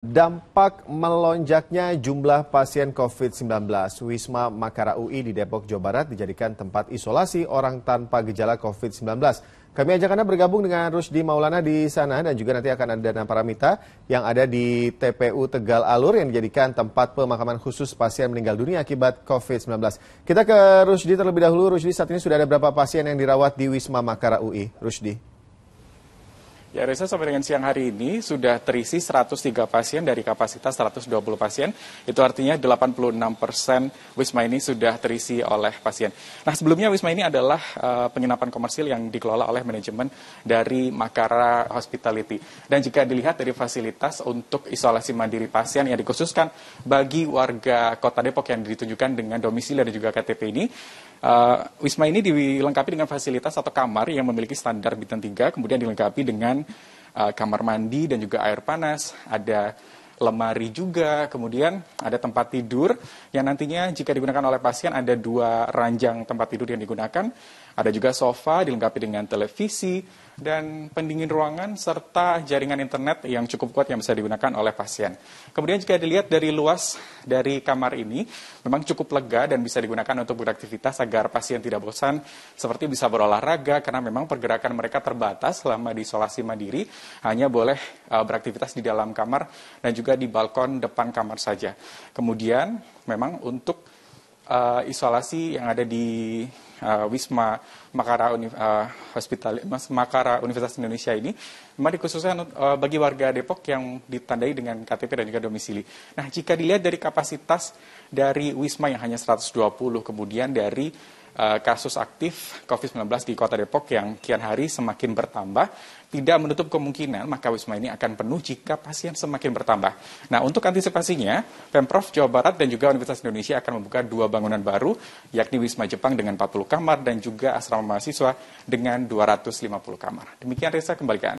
Dampak melonjaknya jumlah pasien COVID-19, Wisma Makara UI di Depok, Jawa Barat dijadikan tempat isolasi orang tanpa gejala COVID-19. Kami ajak Anda bergabung dengan Rusdi Maulana di sana dan juga nanti akan ada Dana Paramita yang ada di TPU Tegal Alur yang dijadikan tempat pemakaman khusus pasien meninggal dunia akibat COVID-19. Kita ke Rusdi terlebih dahulu. Rusdi, saat ini sudah ada berapa pasien yang dirawat di Wisma Makara UI? Rusdi. Ya, Reza sampai dengan siang hari ini sudah terisi 103 pasien dari kapasitas 120 pasien. Itu artinya 86 persen wisma ini sudah terisi oleh pasien. Nah, sebelumnya wisma ini adalah uh, eh, penginapan komersil yang dikelola oleh manajemen dari Makara Hospitality. Dan jika dilihat dari fasilitas untuk isolasi mandiri pasien yang dikhususkan bagi warga Kota Depok yang ditunjukkan dengan domisili dan juga KTP ini, uh, wisma ini dilengkapi dengan fasilitas atau kamar yang memiliki standar bintang 3, kemudian dilengkapi dengan uh, kamar mandi dan juga air panas, ada lemari juga, kemudian ada tempat tidur yang nantinya jika digunakan oleh pasien ada dua ranjang tempat tidur yang digunakan. Ada juga sofa dilengkapi dengan televisi dan pendingin ruangan serta jaringan internet yang cukup kuat yang bisa digunakan oleh pasien. Kemudian jika dilihat dari luas dari kamar ini, memang cukup lega dan bisa digunakan untuk beraktivitas agar pasien tidak bosan seperti bisa berolahraga karena memang pergerakan mereka terbatas selama di isolasi mandiri, hanya boleh eh, beraktivitas di dalam kamar dan juga di balkon depan kamar saja. Kemudian memang untuk uh, isolasi yang ada di uh, Wisma Makara, Uni uh, Hospital Mas Makara Universitas Indonesia ini memang dikhususkan uh, bagi warga Depok yang ditandai dengan KTP dan juga domisili. Nah, jika dilihat dari kapasitas dari Wisma yang hanya 120 kemudian dari Eh, kasus aktif COVID-19 di Kota Depok yang kian hari semakin bertambah, tidak menutup kemungkinan maka wisma ini akan penuh jika pasien semakin bertambah. Nah, untuk antisipasinya, Pemprov Jawa Barat dan juga Universitas Indonesia akan membuka dua bangunan baru, yakni Wisma Jepang dengan 40 kamar dan juga asrama mahasiswa dengan 250 kamar. Demikian Reza kembalikan.